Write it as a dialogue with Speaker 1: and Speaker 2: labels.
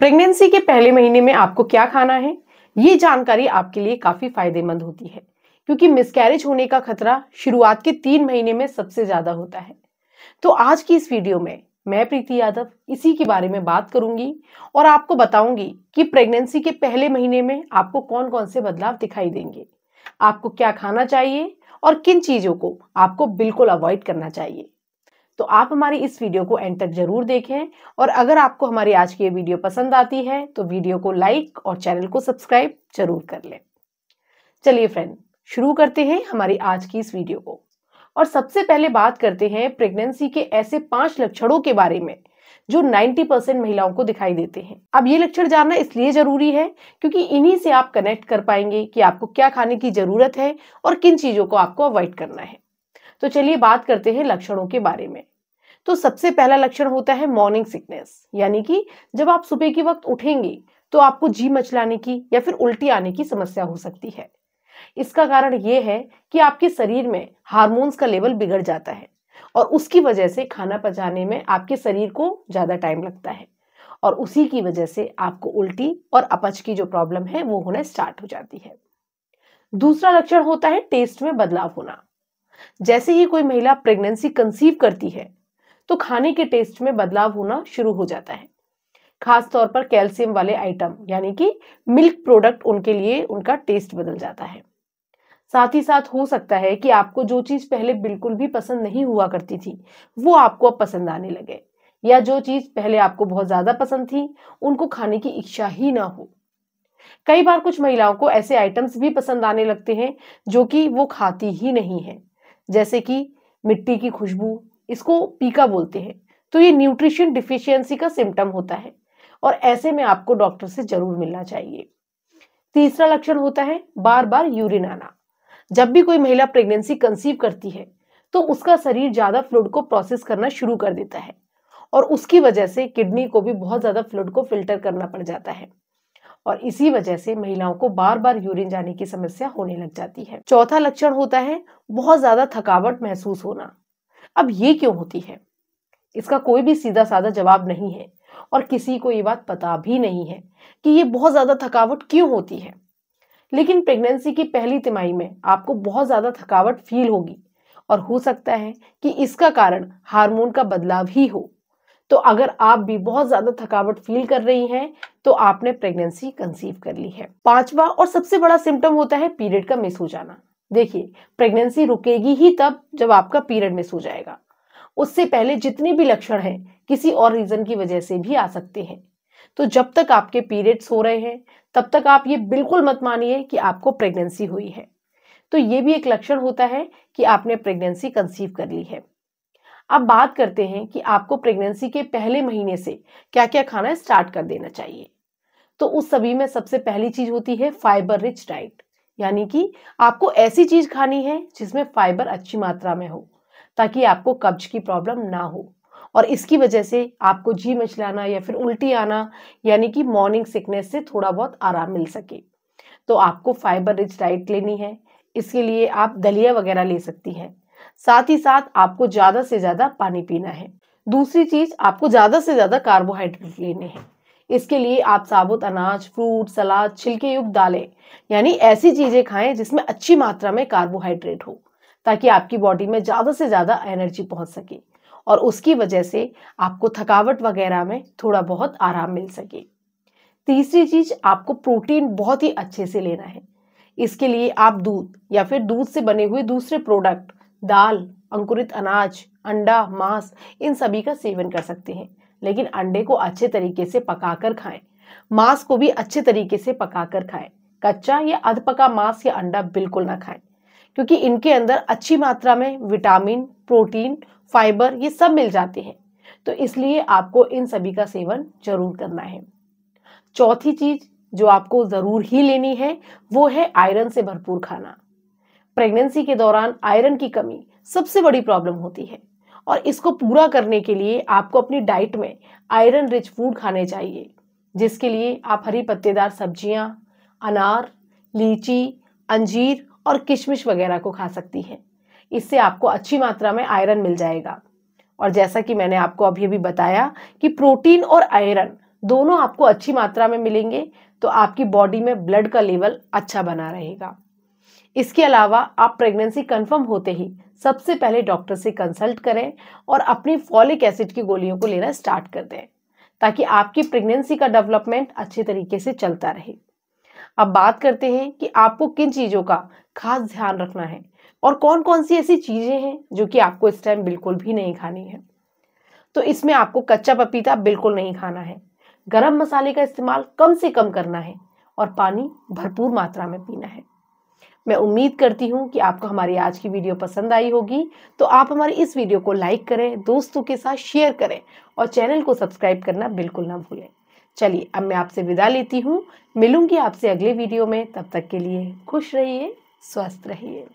Speaker 1: pregnancy के पहले महीने में आपको क्या खाना है ये जानकारी आपके लिए काफी फायदेमंद होती है क्योंकि मिसकैरेज होने का खतरा शुरुआत के तीन महीने में सबसे ज्यादा होता है तो आज की इस वीडियो में मैं प्रीति यादव इसी के बारे में बात करूंगी और आपको बताऊंगी कि प्रेगनेंसी के पहले महीने में आपको कौन कौन से बदलाव दिखाई देंगे आपको क्या खाना चाहिए और किन चीजों को आपको बिल्कुल अवॉइड करना चाहिए तो आप हमारी इस वीडियो को एंड तक जरूर देखें और अगर आपको हमारी आज की ये वीडियो पसंद आती है तो वीडियो को लाइक और चैनल को सब्सक्राइब जरूर कर लें चलिए फ्रेंड शुरू करते हैं हमारी आज की इस वीडियो को और सबसे पहले बात करते हैं प्रेगनेंसी के ऐसे पांच लक्षणों के बारे में जो 90 परसेंट महिलाओं को दिखाई देते हैं अब ये लक्षण जानना इसलिए जरूरी है क्योंकि इन्हीं से आप कनेक्ट कर पाएंगे कि आपको क्या खाने की जरूरत है और किन चीजों को आपको अवॉइड करना है तो चलिए बात करते हैं लक्षणों के बारे में तो सबसे पहला लक्षण होता है मॉर्निंग सिकनेस यानी कि जब आप सुबह के वक्त उठेंगे तो आपको जी मचलाने की या फिर उल्टी आने की समस्या हो सकती है इसका कारण यह है कि आपके शरीर में हार्मोन्स का लेवल बिगड़ जाता है और उसकी वजह से खाना पचाने में आपके शरीर को ज़्यादा टाइम लगता है और उसी की वजह से आपको उल्टी और अपच की जो प्रॉब्लम है वो होना स्टार्ट हो जाती है दूसरा लक्षण होता है टेस्ट में बदलाव होना जैसे ही कोई महिला प्रेगनेंसी कंसीव करती है तो खाने के टेस्ट में बदलाव होना शुरू हो जाता है खास तौर पर कैल्शियम वाले आइटम यानी कि मिल्क प्रोडक्ट उनके लिए उनका टेस्ट बदल जाता है साथ ही साथ हो सकता है कि आपको जो चीज़ पहले बिल्कुल भी पसंद नहीं हुआ करती थी वो आपको अब पसंद आने लगे या जो चीज़ पहले आपको बहुत ज़्यादा पसंद थी उनको खाने की इच्छा ही ना हो कई बार कुछ महिलाओं को ऐसे आइटम्स भी पसंद आने लगते हैं जो कि वो खाती ही नहीं है जैसे कि मिट्टी की खुशबू इसको पीका बोलते हैं तो ये न्यूट्रिशन डिफिशियंसी का सिम्टम होता है और ऐसे में आपको डॉक्टर से जरूर मिलना चाहिए तीसरा लक्षण होता है बार बार यूरिन आना जब भी कोई महिला प्रेगनेंसी कंसीव करती है तो उसका शरीर ज़्यादा फ्लूड को प्रोसेस करना शुरू कर देता है और उसकी वजह से किडनी को भी बहुत ज़्यादा फ्लूड को फिल्टर करना पड़ जाता है और इसी वजह से महिलाओं को बार बार यूरिन जाने की समस्या होने लग जाती है चौथा लक्षण होता है बहुत ज़्यादा थकावट महसूस होना अब ये क्यों होती है इसका कोई भी सीधा साधा जवाब नहीं है और किसी को ये बात पता भी नहीं है कि ये बहुत ज़्यादा थकावट क्यों होती है लेकिन प्रेगनेंसी की पहली तिमाही में आपको बहुत ज़्यादा थकावट फील होगी और हो सकता है कि इसका कारण हार्मोन का बदलाव ही हो तो अगर आप भी बहुत ज़्यादा थकावट फील कर रही हैं तो आपने प्रेगनेंसी कंसीव कर ली है पांचवा और सबसे बड़ा सिम्टम होता है पीरियड का मिस हो जाना देखिए प्रेगनेंसी रुकेगी ही तब जब आपका पीरियड मिस हो जाएगा उससे पहले जितने भी लक्षण हैं किसी और रीजन की वजह से भी आ सकते हैं तो जब तक आपके पीरियड्स हो रहे हैं तब तक आप ये बिल्कुल मत मानिए कि आपको प्रेगनेंसी हुई है तो ये भी एक लक्षण होता है कि आपने प्रेगनेंसी कंसीव कर ली है अब बात करते हैं कि आपको प्रेगनेंसी के पहले महीने से क्या क्या खाना स्टार्ट कर देना चाहिए तो उस सभी में सबसे पहली चीज होती है फाइबर रिच डाइट यानी कि आपको ऐसी चीज खानी है जिसमें फाइबर अच्छी मात्रा में हो ताकि आपको कब्ज की प्रॉब्लम ना हो और इसकी वजह से आपको जी मचलाना या फिर उल्टी आना यानी कि मॉर्निंग सिकनेस से थोड़ा बहुत आराम मिल सके तो आपको फाइबर रिच डाइट लेनी है इसके लिए आप दलिया वगैरह ले सकती हैं साथ ही साथ आपको ज़्यादा से ज़्यादा पानी पीना है दूसरी चीज़ आपको ज़्यादा से ज़्यादा कार्बोहाइड्रेट लेने हैं इसके लिए आप साबुत अनाज फ्रूट सलाद छिलके युक्त दालें यानी ऐसी चीज़ें खाएं जिसमें अच्छी मात्रा में कार्बोहाइड्रेट हो ताकि आपकी बॉडी में ज़्यादा से ज़्यादा एनर्जी पहुंच सके और उसकी वजह से आपको थकावट वगैरह में थोड़ा बहुत आराम मिल सके तीसरी चीज़ आपको प्रोटीन बहुत ही अच्छे से लेना है इसके लिए आप दूध या फिर दूध से बने हुए दूसरे प्रोडक्ट दाल अंकुरित अनाज अंडा मांस इन सभी का सेवन कर सकते हैं लेकिन अंडे को अच्छे तरीके से पकाकर खाएं मांस को भी अच्छे तरीके से पकाकर खाएं कच्चा या अधपका मांस या अंडा बिल्कुल ना खाएं क्योंकि इनके अंदर अच्छी मात्रा में विटामिन प्रोटीन फाइबर ये सब मिल जाते हैं तो इसलिए आपको इन सभी का सेवन जरूर करना है चौथी चीज जो आपको ज़रूर ही लेनी है वो है आयरन से भरपूर खाना प्रेगनेंसी के दौरान आयरन की कमी सबसे बड़ी प्रॉब्लम होती है और इसको पूरा करने के लिए आपको अपनी डाइट में आयरन रिच फूड खाने चाहिए जिसके लिए आप हरी पत्तेदार सब्जियां, अनार लीची अंजीर और किशमिश वगैरह को खा सकती हैं इससे आपको अच्छी मात्रा में आयरन मिल जाएगा और जैसा कि मैंने आपको अभी अभी बताया कि प्रोटीन और आयरन दोनों आपको अच्छी मात्रा में मिलेंगे तो आपकी बॉडी में ब्लड का लेवल अच्छा बना रहेगा इसके अलावा आप प्रेगनेंसी कंफर्म होते ही सबसे पहले डॉक्टर से कंसल्ट करें और अपनी फॉलिक एसिड की गोलियों को लेना स्टार्ट कर दें ताकि आपकी प्रेगनेंसी का डेवलपमेंट अच्छे तरीके से चलता रहे अब बात करते हैं कि आपको किन चीज़ों का खास ध्यान रखना है और कौन कौन सी ऐसी चीज़ें हैं जो कि आपको इस टाइम बिल्कुल भी नहीं खानी है तो इसमें आपको कच्चा पपीता बिल्कुल नहीं खाना है गरम मसाले का इस्तेमाल कम से कम करना है और पानी भरपूर मात्रा में पीना है मैं उम्मीद करती हूँ कि आपको हमारी आज की वीडियो पसंद आई होगी तो आप हमारी इस वीडियो को लाइक करें दोस्तों के साथ शेयर करें और चैनल को सब्सक्राइब करना बिल्कुल ना भूलें चलिए अब मैं आपसे विदा लेती हूँ मिलूंगी आपसे अगले वीडियो में तब तक के लिए खुश रहिए स्वस्थ रहिए